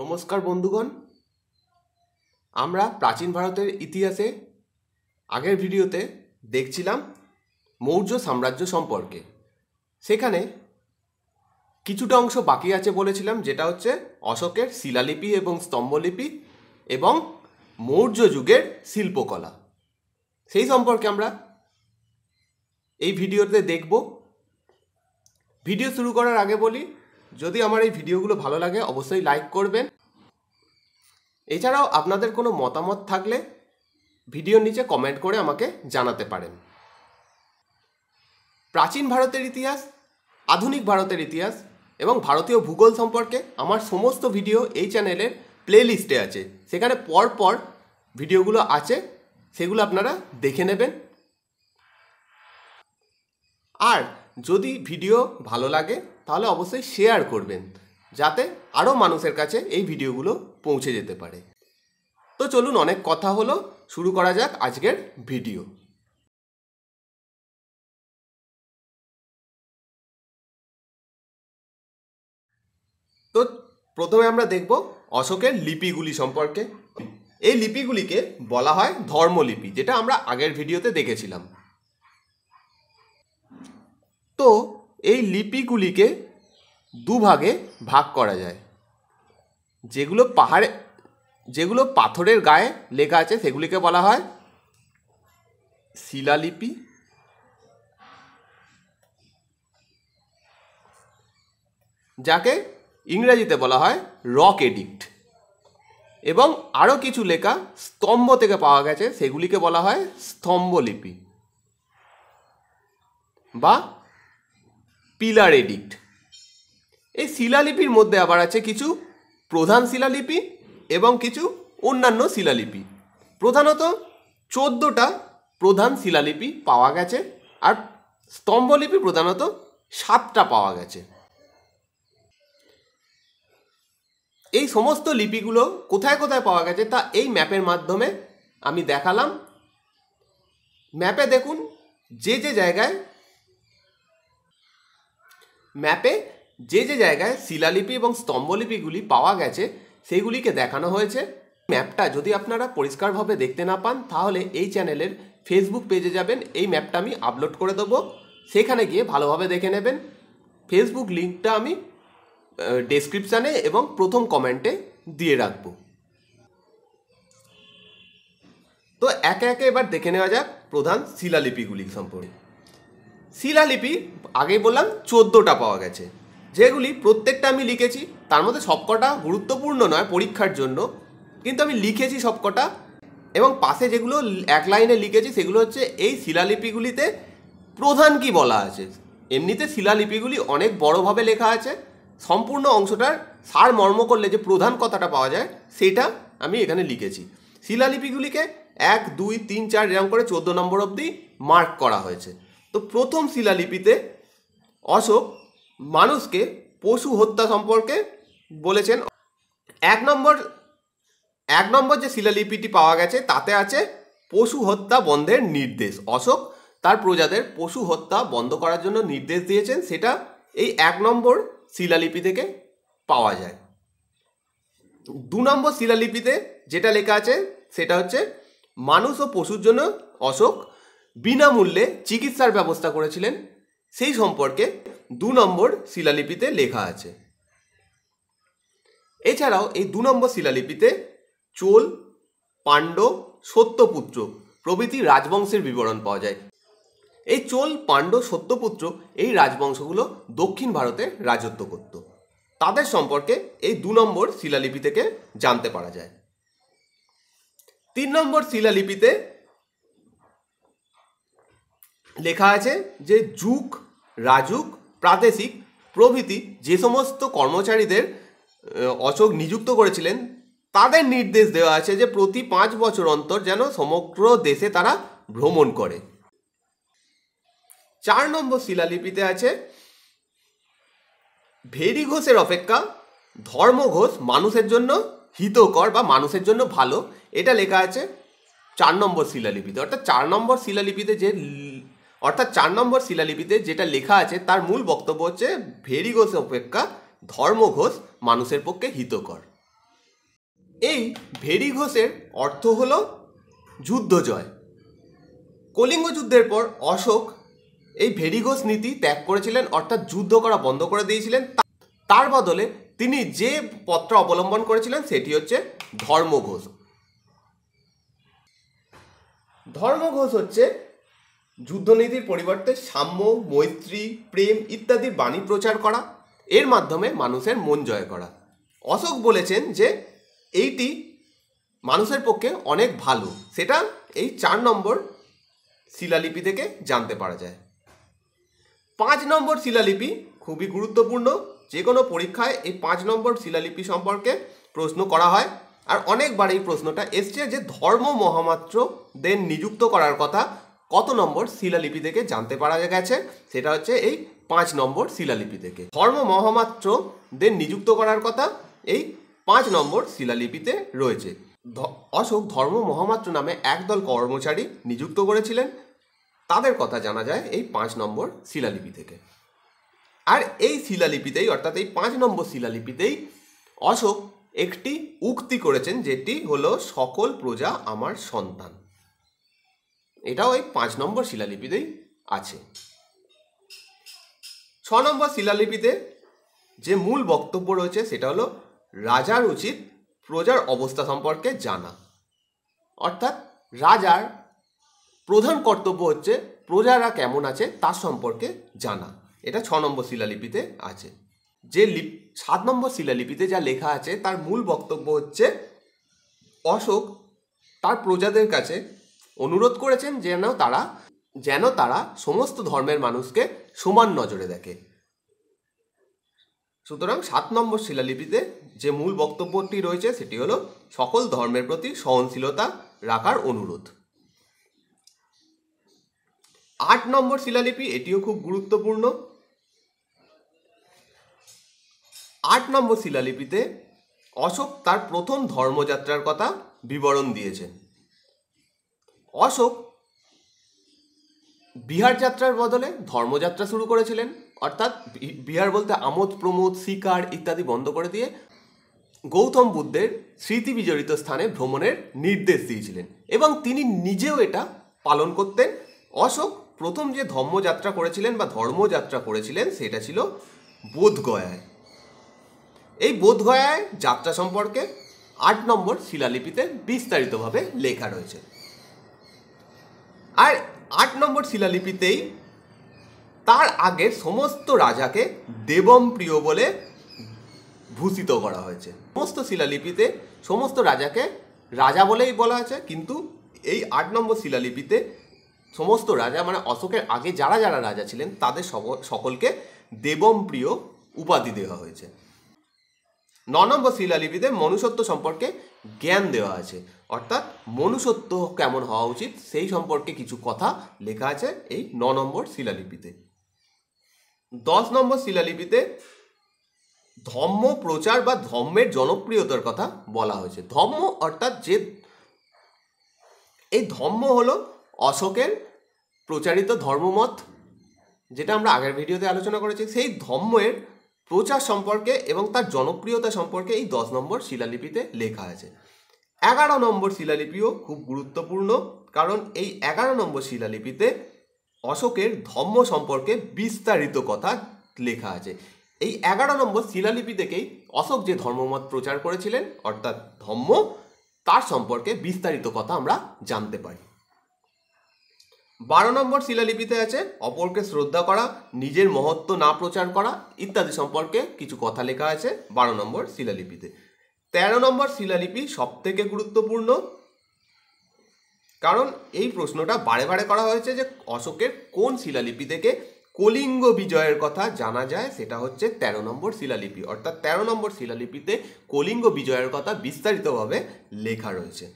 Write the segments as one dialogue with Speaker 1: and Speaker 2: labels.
Speaker 1: নমস্কার বন্ধুগণ আমরা প্রাচীন ভারতের ইতিহাসে আগের ভিডিওতে দেখছিলাম মৌর্য সাম্রাজ্য সম্পর্কে সেখানে কিছুটা অংশ বাকি আছে বলেছিলাম যেটা হচ্ছে অশোকের শিলালিপি এবং স্তম্ভলিপি এবং মৌর্য যুগের শিল্পকলা সেই সম্পর্কে আমরা এই ভিডিওতে দেখব ভিডিও শুরু করার আগে বলি যদি আমার এই ভিডিওগুলো ভালো লাগে অবশ্যই লাইক করবেন এছাড়াও আপনাদের কোনো মতামত থাকলে ভিডিওর নিচে কমেন্ট করে আমাকে জানাতে পারেন প্রাচীন ভারতের ইতিহাস আধুনিক ভারতের ইতিহাস এবং ভারতীয় ভূগোল সম্পর্কে আমার সমস্ত ভিডিও এই চ্যানেলের প্লেলিস্টে আছে সেখানে পর পর ভিডিওগুলো আছে সেগুলো আপনারা দেখে নেবেন আর যদি ভিডিও ভালো লাগে তাহলে অবশ্যই শেয়ার করবেন যাতে আরও মানুষের কাছে এই ভিডিওগুলো পৌঁছে যেতে পারে তো চলুন অনেক কথা হলো শুরু করা যাক আজকের ভিডিও তো প্রথমে আমরা দেখব অশোকের লিপিগুলি সম্পর্কে এই লিপিগুলিকে বলা হয় ধর্মলিপি যেটা আমরা আগের ভিডিওতে দেখেছিলাম তো এই লিপিগুলিকে দুভাগে ভাগ করা যায় যেগুলো পাহাড়ে যেগুলো পাথরের গায়ে লেখা আছে সেগুলিকে বলা হয় শিলালিপি যাকে ইংরেজিতে বলা হয় রক এডিক্ট এবং আরও কিছু লেখা স্তম্ভ থেকে পাওয়া গেছে সেগুলিকে বলা হয় স্তম্ভলিপি বা পিলার এডিক্ট এই শিলালিপির মধ্যে আবার আছে কিছু প্রধান শিলালিপি এবং কিছু অন্যান্য শিলালিপি প্রধানত চোদ্দোটা প্রধান শিলালিপি পাওয়া গেছে আর স্তম্ভলিপি প্রধানত সাতটা পাওয়া গেছে এই সমস্ত লিপিগুলো কোথায় কোথায় পাওয়া গেছে তা এই ম্যাপের মাধ্যমে আমি দেখালাম ম্যাপে দেখুন যে যে জায়গায় ম্যাপে যে যে জায়গায় শিলালিপি এবং স্তম্ভলিপিগুলি পাওয়া গেছে সেইগুলিকে দেখানো হয়েছে ম্যাপটা যদি আপনারা পরিষ্কারভাবে দেখতে না পান তাহলে এই চ্যানেলের ফেসবুক পেজে যাবেন এই ম্যাপটা আমি আপলোড করে দেবো সেখানে গিয়ে ভালোভাবে দেখে নেবেন ফেসবুক লিঙ্কটা আমি ডেসক্রিপশানে এবং প্রথম কমেন্টে দিয়ে রাখবো তো একে একে এবার দেখে নেওয়া যাক প্রধান শিলালিপিগুলি সম্পর্কে শিলালিপি আগেই বললাম চোদ্দোটা পাওয়া গেছে যেগুলি প্রত্যেকটা আমি লিখেছি তার মধ্যে সবকটা গুরুত্বপূর্ণ নয় পরীক্ষার জন্য কিন্তু আমি লিখেছি সবকটা এবং পাশে যেগুলো এক লাইনে লিখেছি সেগুলো হচ্ছে এই শিলালিপিগুলিতে প্রধান কি বলা আছে এমনিতে শিলালিপিগুলি অনেক বড়োভাবে লেখা আছে সম্পূর্ণ অংশটার সার মর্ম করলে যে প্রধান কথাটা পাওয়া যায় সেটা আমি এখানে লিখেছি শিলালিপিগুলিকে এক দুই তিন চার এরকম করে চোদ্দো নম্বর অবধি মার্ক করা হয়েছে তো প্রথম শিলালিপিতে অশোক মানুষকে পশু হত্যা সম্পর্কে বলেছেন এক নম্বর এক নম্বর যে শিলালিপিটি পাওয়া গেছে তাতে আছে পশু হত্যা বন্ধের নির্দেশ অশোক তার প্রজাদের পশু হত্যা বন্ধ করার জন্য নির্দেশ দিয়েছেন সেটা এই এক নম্বর শিলালিপি থেকে পাওয়া যায় দু নম্বর শিলালিপিতে যেটা লেখা আছে সেটা হচ্ছে মানুষ ও পশুর জন্য অশোক বিনামূল্যে চিকিৎসার ব্যবস্থা করেছিলেন সেই সম্পর্কে দু নম্বর শিলালিপিতে লেখা আছে এছাড়াও এই দু নম্বর শিলালিপিতে চোল পাণ্ড সত্যপুত্র প্রভৃতি রাজবংশের বিবরণ পাওয়া যায় এই চোল পাণ্ড সত্যপুত্র এই রাজবংশগুলো দক্ষিণ ভারতে রাজত্ব করত তাদের সম্পর্কে এই দু নম্বর শিলালিপি থেকে জানতে পারা যায় তিন নম্বর শিলালিপিতে লেখা আছে যে যুগ রাজুক প্রাদেশিক প্রভৃতি যে সমস্ত কর্মচারীদের অশোক নিযুক্ত করেছিলেন তাদের নির্দেশ দেওয়া আছে যে প্রতি পাঁচ বছর অন্তর যেন সমগ্র দেশে তারা ভ্রমণ করে চার নম্বর শিলালিপিতে আছে ভেরি ঘোষের অপেক্ষা ধর্ম ঘোষ মানুষের জন্য হিতকর বা মানুষের জন্য ভালো এটা লেখা আছে চার নম্বর শিলালিপিতে অর্থাৎ চার নম্বর শিলালিপিতে যে অর্থাৎ চার নম্বর শিলালিপিতে যেটা লেখা আছে তার মূল বক্তব্য হচ্ছে ভেরিঘোষ অপেক্ষা ধর্মঘোষ মানুষের পক্ষে হিতকর এই ভেরিঘোষের অর্থ হল যুদ্ধ জয় কলিঙ্গ যুদ্ধের পর অশোক এই ভেরিঘোষ নীতি ত্যাগ করেছিলেন অর্থাৎ যুদ্ধ করা বন্ধ করে দিয়েছিলেন তার বদলে তিনি যে পত্র অবলম্বন করেছিলেন সেটি হচ্ছে ধর্মঘোষ ধর্মঘোষ হচ্ছে যুদ্ধনীতির পরিবর্তে সাম্য মৈত্রী প্রেম ইত্যাদি বাণী প্রচার করা এর মাধ্যমে মানুষের মন জয় করা অশোক বলেছেন যে এইটি মানুষের পক্ষে অনেক ভালো সেটা এই চার নম্বর শিলালিপি থেকে জানতে পারা যায় পাঁচ নম্বর শিলালিপি খুবই গুরুত্বপূর্ণ যে কোনো পরীক্ষায় এই পাঁচ নম্বর শিলালিপি সম্পর্কে প্রশ্ন করা হয় আর অনেকবার এই প্রশ্নটা এসছে যে ধর্ম মহামাত্রদের নিযুক্ত করার কথা কত নম্বর শিলালিপি থেকে জানতে পারা গেছে সেটা হচ্ছে এই পাঁচ নম্বর শিলালিপি থেকে ধর্ম মহামাত্রদের নিযুক্ত করার কথা এই পাঁচ নম্বর শিলালিপিতে রয়েছে অশোক ধর্ম মহামাত্র নামে একদল কর্মচারী নিযুক্ত করেছিলেন তাদের কথা জানা যায় এই পাঁচ নম্বর শিলালিপি থেকে আর এই শিলালিপিতেই অর্থাৎ এই পাঁচ নম্বর শিলালিপিতেই অশোক একটি উক্তি করেছেন যেটি হলো সকল প্রজা আমার সন্তান এটাও এই পাঁচ নম্বর শিলালিপিতেই আছে ছ নম্বর শিলালিপিতে যে মূল বক্তব্য রয়েছে সেটা হলো রাজার উচিত প্রজার অবস্থা সম্পর্কে জানা অর্থাৎ রাজার প্রধান কর্তব্য হচ্ছে প্রজারা কেমন আছে তার সম্পর্কে জানা এটা ছ নম্বর শিলালিপিতে আছে যে লিপ সাত নম্বর শিলালিপিতে যা লেখা আছে তার মূল বক্তব্য হচ্ছে অশোক তার প্রজাদের কাছে অনুরোধ করেছেন যেন তারা যেন তারা সমস্ত ধর্মের মানুষকে সমান নজরে দেখে সুতরাং সাত নম্বর শিলালিপিতে যে মূল বক্তব্যটি রয়েছে সেটি হলো সকল ধর্মের প্রতি সহনশীলতা রাখার অনুরোধ আট নম্বর শিলালিপি এটিও খুব গুরুত্বপূর্ণ আট নম্বর শিলালিপিতে অশোক তার প্রথম ধর্মযাত্রার কথা বিবরণ দিয়েছেন অশোক বিহার যাত্রার বদলে ধর্মযাত্রা শুরু করেছিলেন অর্থাৎ বিহার বলতে আমোদ প্রমোদ শিকার ইত্যাদি বন্ধ করে দিয়ে গৌতম বুদ্ধের স্মৃতি বিজড়িত স্থানে ভ্রমণের নির্দেশ দিয়েছিলেন এবং তিনি নিজেও এটা পালন করতেন অশোক প্রথম যে ধর্মযাত্রা করেছিলেন বা ধর্মযাত্রা করেছিলেন সেটা ছিল বোধগয়ায় এই বোধগয়ায় যাত্রা সম্পর্কে আট নম্বর শিলালিপিতে বিস্তারিতভাবে লেখা রয়েছে আর আট নম্বর শিলালিপিতেই তার আগে সমস্ত রাজাকে দেবম প্রিয় বলে ভূষিত করা হয়েছে সমস্ত শিলালিপিতে সমস্ত রাজাকে রাজা বলেই বলা হয়েছে কিন্তু এই আট নম্বর শিলালিপিতে সমস্ত রাজা মানে অশোকের আগে যারা যারা রাজা ছিলেন তাদের সকলকে দেবম প্রিয় উপাধি দেওয়া হয়েছে ন নম্বর শিলালিপিতে মনুষ্যত্ব সম্পর্কে জ্ঞান দেওয়া আছে অর্থাৎ মনুষ্যত্ব কেমন হওয়া উচিত সেই সম্পর্কে কিছু কথা লেখা আছে এই ন নম্বর শিলালিপিতে দশ নম্বর শিলালিপিতে ধর্ম প্রচার বা ধর্মের জনপ্রিয়তার কথা বলা হয়েছে ধর্ম অর্থাৎ যে এই ধর্ম হল অশোকের প্রচারিত ধর্মমত যেটা আমরা আগের ভিডিওতে আলোচনা করেছি সেই ধর্মের প্রচার সম্পর্কে এবং তার জনপ্রিয়তা সম্পর্কে এই দশ নম্বর শিলালিপিতে লেখা আছে এগারো নম্বর শিলালিপিও খুব গুরুত্বপূর্ণ কারণ এই এগারো নম্বর শিলালিপিতে অশোকের ধর্ম সম্পর্কে বিস্তারিত কথা লেখা আছে এই এগারো নম্বর শিলালিপি থেকেই অশোক যে ধর্মমত প্রচার করেছিলেন অর্থাৎ ধর্ম তার সম্পর্কে বিস্তারিত কথা আমরা জানতে পারি বারো নম্বর শিলালিপিতে আছে অপরকে শ্রদ্ধা করা নিজের মহত্ব না প্রচার করা ইত্যাদি সম্পর্কে কিছু কথা লেখা আছে বারো নম্বর শিলালিপিতে তেরো নম্বর শিলালিপি সব থেকে গুরুত্বপূর্ণ কারণ এই প্রশ্নটা বারে বারে করা হয়েছে যে অশোকের কোন শিলালিপি থেকে কলিঙ্গ বিজয়ের কথা জানা যায় সেটা হচ্ছে তেরো নম্বর শিলালিপি অর্থাৎ তেরো নম্বর শিলালিপিতে কলিঙ্গ বিজয়ের কথা বিস্তারিতভাবে লেখা রয়েছে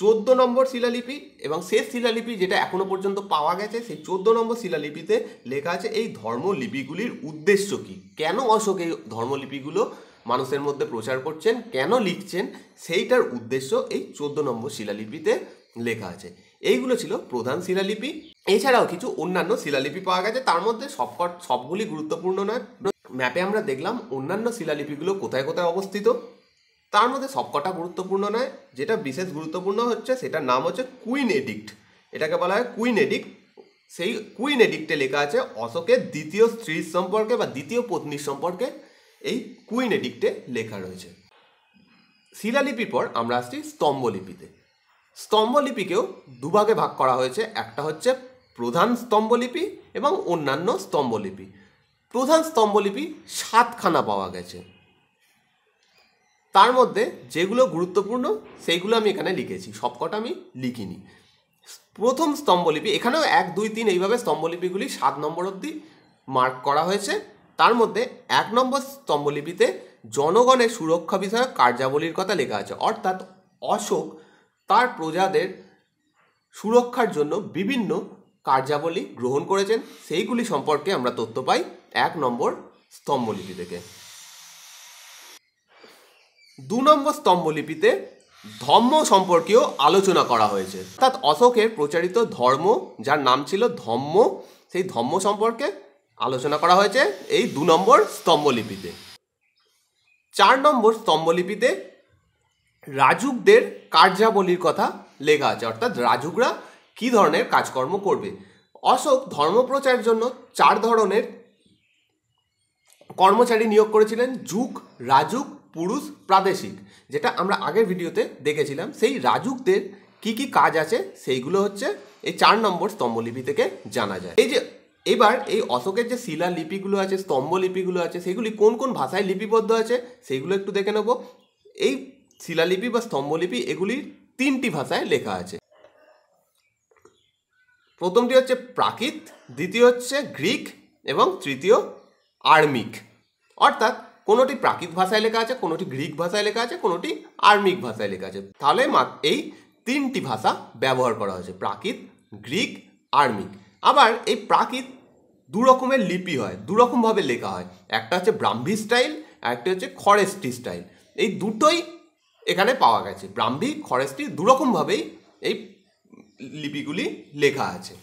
Speaker 1: চোদ্দো নম্বর শিলালিপি এবং শেষ শিলালিপি যেটা এখনো পর্যন্ত পাওয়া গেছে সেই চোদ্দো নম্বর শিলালিপিতে লেখা আছে এই ধর্মলিপিগুলির উদ্দেশ্য কী কেন অশোক এই ধর্মলিপিগুলো মানুষের মধ্যে প্রচার করছেন কেন লিখছেন সেইটার উদ্দেশ্য এই চোদ্দো নম্বর শিলালিপিতে লেখা আছে এইগুলো ছিল প্রধান শিলালিপি এছাড়াও কিছু অন্যান্য শিলালিপি পাওয়া গেছে তার মধ্যে সবকট সবগুলি গুরুত্বপূর্ণ নয় ম্যাপে আমরা দেখলাম অন্যান্য শিলালিপিগুলো কোথায় কোথায় অবস্থিত তার মধ্যে সবকটা গুরুত্বপূর্ণ নয় যেটা বিশেষ গুরুত্বপূর্ণ হচ্ছে সেটার নাম হচ্ছে কুইন এডিক্ট এটাকে বলা হয় কুইন এডিক্ট সেই কুইন এডিক্টে লেখা আছে অশোকের দ্বিতীয় স্ত্রীর সম্পর্কে বা দ্বিতীয় পত্নীর সম্পর্কে এই কুইন এডিক্টে লেখা রয়েছে শিলালিপির পর আমরা আসছি স্তম্ভলিপিতে স্তম্ভলিপিকেও দুভাগে ভাগ করা হয়েছে একটা হচ্ছে প্রধান স্তম্ভলিপি এবং অন্যান্য স্তম্ভলিপি প্রধান স্তম্ভলিপি সাতখানা পাওয়া গেছে তার মধ্যে যেগুলো গুরুত্বপূর্ণ সেইগুলো আমি এখানে লিখেছি সবকটা আমি লিখিনি প্রথম স্তম্ভলিপি এখানেও এক দুই তিন এইভাবে স্তম্ভলিপিগুলি সাত নম্বর অবধি মার্ক করা হয়েছে তার মধ্যে এক নম্বর স্তম্ভলিপিতে জনগণের সুরক্ষা বিষয়ক কার্যাবলীর কথা লেখা আছে অর্থাৎ অশোক তার প্রজাদের সুরক্ষার জন্য বিভিন্ন কার্যাবলী গ্রহণ করেছেন সেইগুলি সম্পর্কে আমরা তথ্য পাই এক নম্বর স্তম্ভলিপি থেকে দু নম্বর স্তম্ভলিপিতে ধর্ম সম্পর্কেও আলোচনা করা হয়েছে অর্থাৎ অশোকের প্রচারিত ধর্ম যার নাম ছিল ধর্ম সেই ধর্ম সম্পর্কে আলোচনা করা হয়েছে এই দু নম্বর স্তম্ভলিপিতে চার নম্বর স্তম্ভলিপিতে রাজুকদের কার্যাবলীর কথা লেখা আছে অর্থাৎ রাজুকরা কি ধরনের কাজকর্ম করবে অশোক ধর্মপ্রচারের জন্য চার ধরনের কর্মচারী নিয়োগ করেছিলেন যুগ রাজুক পুরুষ প্রাদেশিক যেটা আমরা আগের ভিডিওতে দেখেছিলাম সেই রাজুকদের কি কি কাজ আছে সেইগুলো হচ্ছে এই চার নম্বর স্তম্ভলিপি থেকে জানা যায় এই যে এবার এই অশোকের যে শিলা লিপিগুলো আছে স্তম্ভ লিপিগুলো আছে সেগুলি কোন কোন ভাষায় লিপিবদ্ধ আছে সেইগুলো একটু দেখে নেব এই শিলালিপি বা স্তম্ভলিপি এগুলির তিনটি ভাষায় লেখা আছে প্রথমটি হচ্ছে প্রাকৃত দ্বিতীয় হচ্ছে গ্রিক এবং তৃতীয় আর্মিক অর্থাৎ কোনোটি প্রাকৃত ভাষায় লেখা আছে কোনোটি গ্রিক ভাষায় লেখা আছে কোনোটি আর্মিক ভাষায় লেখা আছে তাহলে এই তিনটি ভাষা ব্যবহার করা হয়েছে প্রাকৃত গ্রিক আর্মিক আবার এই প্রাকৃত দু রকমের লিপি হয় দু রকমভাবে লেখা হয় একটা হচ্ছে ব্রাহ্মী স্টাইল আর একটা হচ্ছে খরেস্টি স্টাইল এই দুটোই এখানে পাওয়া গেছে ব্রাহ্মী খরেস্টি দুরকমভাবেই এই লিপিগুলি লেখা আছে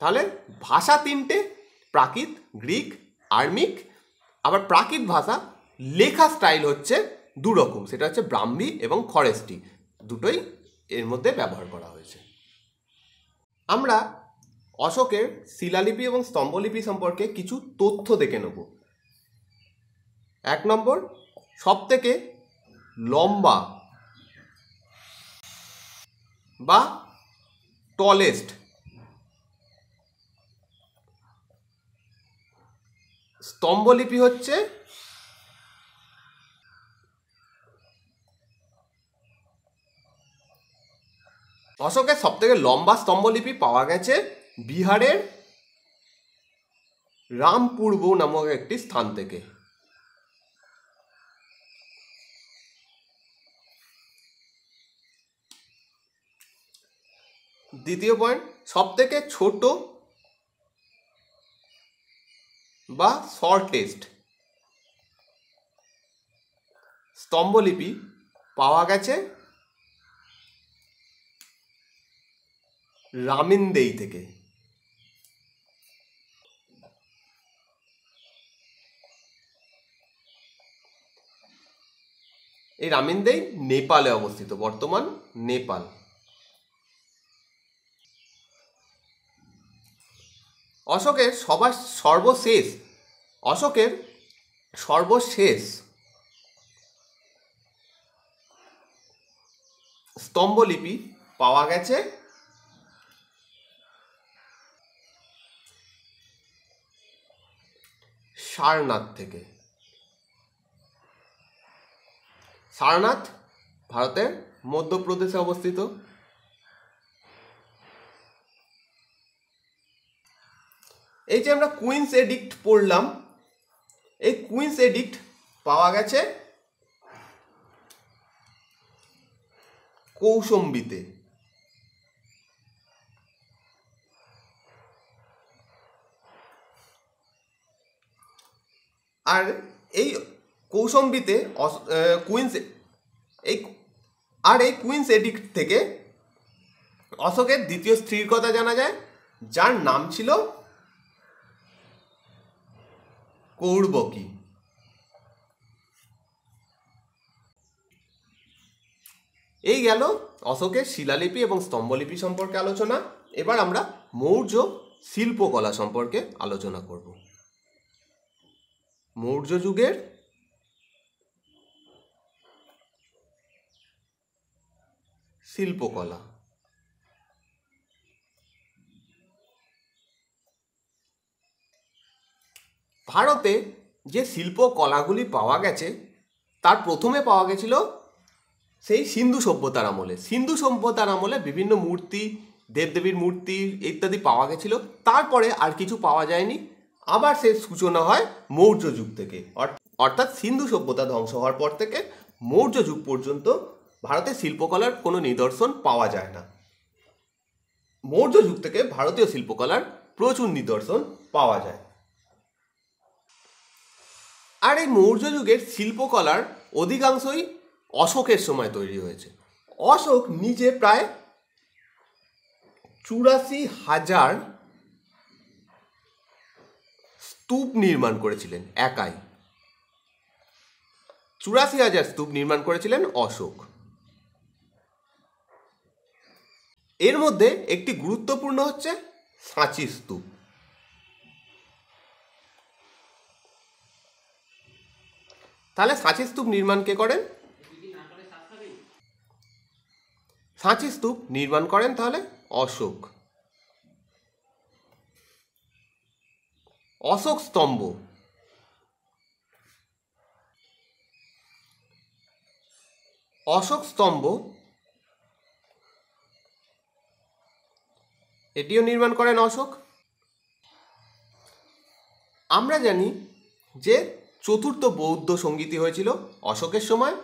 Speaker 1: তাহলে ভাষা তিনটে প্রাকৃত গ্রিক আর্মিক আবার প্রাকৃত ভাষা লেখা স্টাইল হচ্ছে দুরকম সেটা হচ্ছে ব্রাহ্মী এবং খরেস্টি দুটোই এর মধ্যে ব্যবহার করা হয়েছে আমরা অশোকের শিলালিপি এবং স্তম্ভলিপি সম্পর্কে কিছু তথ্য দেখে নেব এক নম্বর সবথেকে লম্বা বা টলেস্ট স্তম্ভলিপি হচ্ছে অশোকের সবথেকে লম্বা স্তম্ভলিপি পাওয়া গেছে বিহারের রামপূর্ব নামক একটি স্থান থেকে দ্বিতীয় পয়েন্ট সব থেকে ছোট বা শর্টেস্ট স্তম্ভলিপি পাওয়া গেছে রামিনদেই থেকে এই রামিনদেই নেপালে অবস্থিত বর্তমান নেপাল অশোকের সবার সর্বশেষ অশোকের সর্বশেষ স্তম্ভলিপি পাওয়া গেছে সারনাথ থেকে সারনাথ ভারতের মধ্যপ্রদেশে অবস্থিত এই যে আমরা কুইন্স এডিক্ট পড়লাম এই কুইন্স এডিক্ট পাওয়া গেছে কৌশম্বিতে আর এই কৌশম্বিতে কুইন্স এই আর এই কুইন্স এডিক্ট থেকে অশোকের দ্বিতীয় স্ত্রীর কথা জানা যায় যার নাম ছিল কৌরবকী এই গেল অশোকের শিলালিপি এবং স্তম্ভলিপি সম্পর্কে আলোচনা এবার আমরা মৌর্য শিল্পকলা সম্পর্কে আলোচনা করব মৌর্য যুগের শিল্পকলা ভারতে যে শিল্পকলাগুলি পাওয়া গেছে তার প্রথমে পাওয়া গেছিল সেই সিন্ধু সভ্যতার আমলে সিন্ধু সভ্যতার আমলে বিভিন্ন মূর্তি দেবদেবীর মূর্তি ইত্যাদি পাওয়া গেছিল তারপরে আর কিছু পাওয়া যায়নি আবার সে সূচনা হয় মৌর্য যুগ থেকে অর্থাৎ সিন্ধু সভ্যতা ধ্বংস হওয়ার পর থেকে মৌর্য যুগ পর্যন্ত ভারতে শিল্পকলার কোনো নিদর্শন পাওয়া যায় না মৌর্য যুগ থেকে ভারতীয় শিল্পকলার প্রচুর নিদর্শন পাওয়া যায় আর এই মৌর্য যুগের শিল্পকলার অধিকাংশই অশোকের সময় তৈরি হয়েছে অশোক নিজে প্রায় চুরাশি হাজার স্তূপ নির্মাণ করেছিলেন একাই চুরাশি হাজার স্তূপ নির্মাণ করেছিলেন অশোক এর মধ্যে একটি গুরুত্বপূর্ণ হচ্ছে সাঁচি স্তূপ তাহলে সাঁচি স্তূপ নির্মাণ কে করেন সাঁচি স্তূপ নির্মাণ করেন তাহলে অশোক অশোক স্তম্ভ অশোক স্তম্ভ এটিও নির্মাণ করেন অশোক আমরা জানি যে চতুর্থ বৌদ্ধ সঙ্গীতি হয়েছিল অশোকের সময়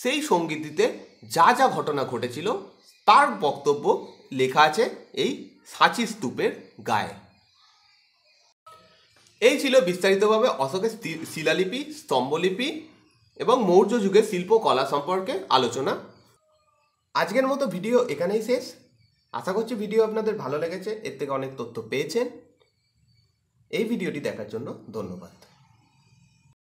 Speaker 1: সেই সঙ্গীতিতে যা যা ঘটনা ঘটেছিল তার বক্তব্য লেখা আছে এই সাচি স্তূপের গায়ে এই ছিল বিস্তারিতভাবে অশোকের শিলালিপি স্তম্ভলিপি এবং মৌর্য যুগের শিল্পকলা সম্পর্কে আলোচনা আজকের মতো ভিডিও এখানেই শেষ আশা করছি ভিডিও আপনাদের ভালো লেগেছে এর থেকে অনেক তথ্য পেয়েছেন এই ভিডিওটি দেখার জন্য ধন্যবাদ